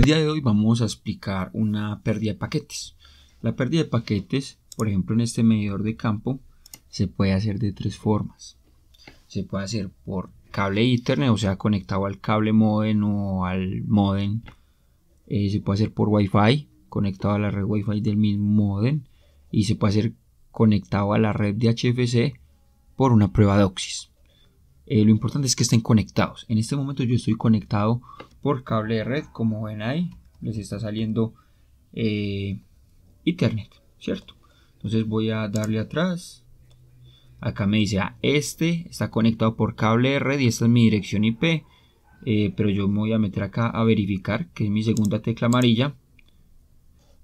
El día de hoy vamos a explicar una pérdida de paquetes. La pérdida de paquetes, por ejemplo, en este medidor de campo, se puede hacer de tres formas. Se puede hacer por cable Ethernet, o sea, conectado al cable modem o al modem. Eh, se puede hacer por Wi-Fi, conectado a la red Wi-Fi del mismo modem. Y se puede hacer conectado a la red de HFC por una prueba de oxis. Eh, lo importante es que estén conectados. En este momento yo estoy conectado por cable de red, como ven ahí, les está saliendo eh, internet, Ethernet, ¿cierto? Entonces voy a darle atrás. Acá me dice, ah, este está conectado por cable de red y esta es mi dirección IP. Eh, pero yo me voy a meter acá a verificar, que es mi segunda tecla amarilla.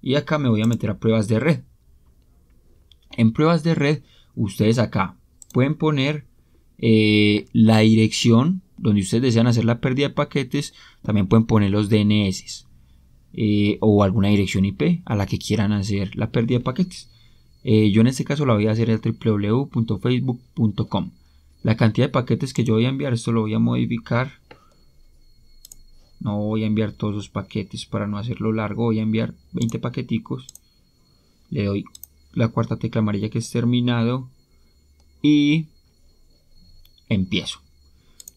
Y acá me voy a meter a pruebas de red. En pruebas de red, ustedes acá pueden poner eh, la dirección donde ustedes desean hacer la pérdida de paquetes, también pueden poner los DNS eh, o alguna dirección IP a la que quieran hacer la pérdida de paquetes. Eh, yo en este caso la voy a hacer el www.facebook.com. La cantidad de paquetes que yo voy a enviar, esto lo voy a modificar. No voy a enviar todos los paquetes para no hacerlo largo. Voy a enviar 20 paqueticos. Le doy la cuarta tecla amarilla que es terminado. Y empiezo.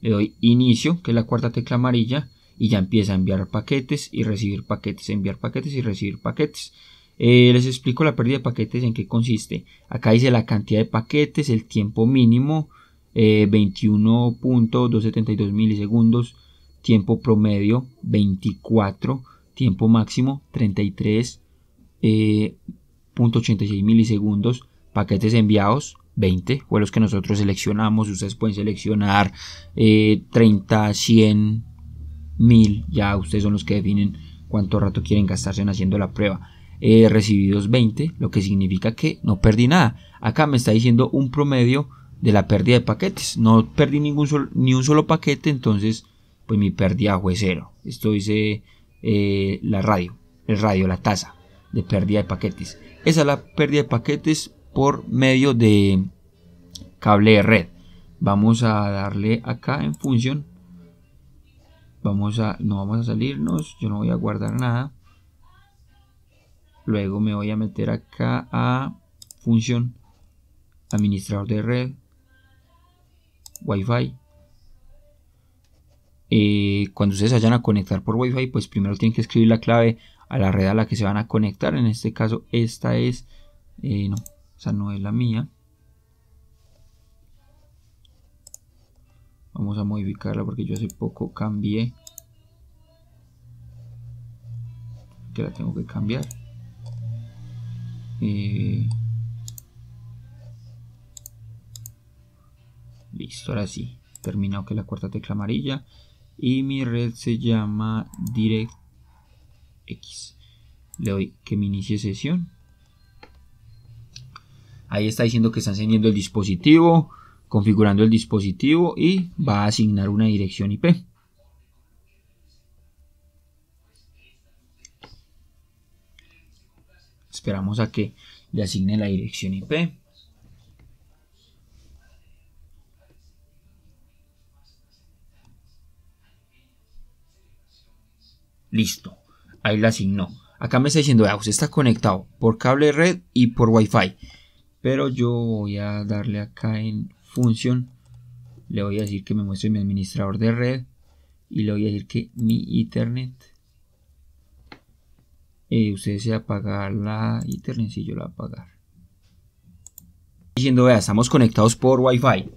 Le doy inicio, que es la cuarta tecla amarilla, y ya empieza a enviar paquetes y recibir paquetes, enviar paquetes y recibir paquetes. Eh, les explico la pérdida de paquetes en qué consiste. Acá dice la cantidad de paquetes, el tiempo mínimo, 21.272 eh, milisegundos, tiempo promedio 24, tiempo máximo 33.86 eh, milisegundos, paquetes enviados 20 los que nosotros seleccionamos. Ustedes pueden seleccionar 30, 100, 1000. Ya ustedes son los que definen cuánto rato quieren gastarse en haciendo la prueba. Eh, recibidos 20, lo que significa que no perdí nada. Acá me está diciendo un promedio de la pérdida de paquetes. No perdí ningún ni un solo paquete, entonces pues mi pérdida fue cero. Esto dice eh, la radio, el radio, la tasa de pérdida de paquetes. Esa es la pérdida de paquetes por medio de cable de red. Vamos a darle acá en función. Vamos a, no vamos a salirnos, yo no voy a guardar nada. Luego me voy a meter acá a función, administrador de red, Wi-Fi. Eh, cuando ustedes vayan a conectar por Wi-Fi, pues primero tienen que escribir la clave a la red a la que se van a conectar. En este caso, esta es, eh, no, o no es la mía. Vamos a modificarla porque yo hace poco cambié. Que la tengo que cambiar. Eh, listo, ahora sí. Terminado que la cuarta tecla amarilla. Y mi red se llama DirectX. Le doy que me inicie sesión. Ahí está diciendo que está encendiendo el dispositivo, configurando el dispositivo y va a asignar una dirección IP. Esperamos a que le asigne la dirección IP. Listo. Ahí la asignó. Acá me está diciendo, usted está conectado por cable red y por Wi-Fi pero yo voy a darle acá en función le voy a decir que me muestre mi administrador de red y le voy a decir que mi internet se eh, usted a apagar la internet si yo la voy a apagar diciendo vea estamos conectados por wifi fi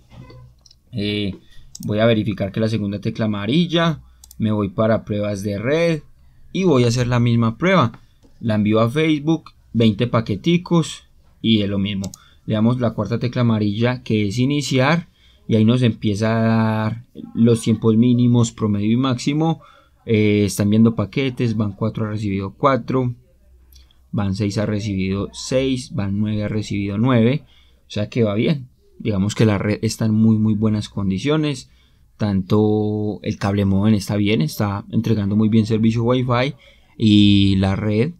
eh, voy a verificar que la segunda tecla amarilla me voy para pruebas de red y voy a hacer la misma prueba la envío a facebook 20 paqueticos y es lo mismo le damos la cuarta tecla amarilla que es iniciar y ahí nos empieza a dar los tiempos mínimos, promedio y máximo. Eh, están viendo paquetes, van 4 ha recibido 4, van 6 ha recibido 6, van 9 ha recibido 9, o sea que va bien. Digamos que la red está en muy muy buenas condiciones, tanto el cable modem está bien, está entregando muy bien servicio Wi-Fi y la red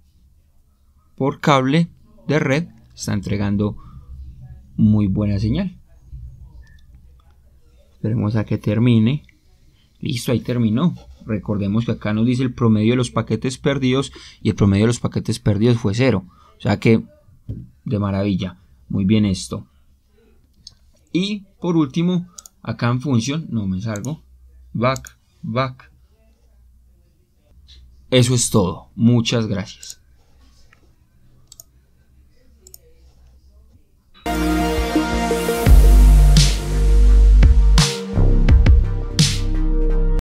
por cable de red está entregando muy buena señal. Esperemos a que termine. Listo, ahí terminó. Recordemos que acá nos dice el promedio de los paquetes perdidos y el promedio de los paquetes perdidos fue cero. O sea que de maravilla. Muy bien esto. Y por último, acá en función, no me salgo, back, back. Eso es todo. Muchas gracias.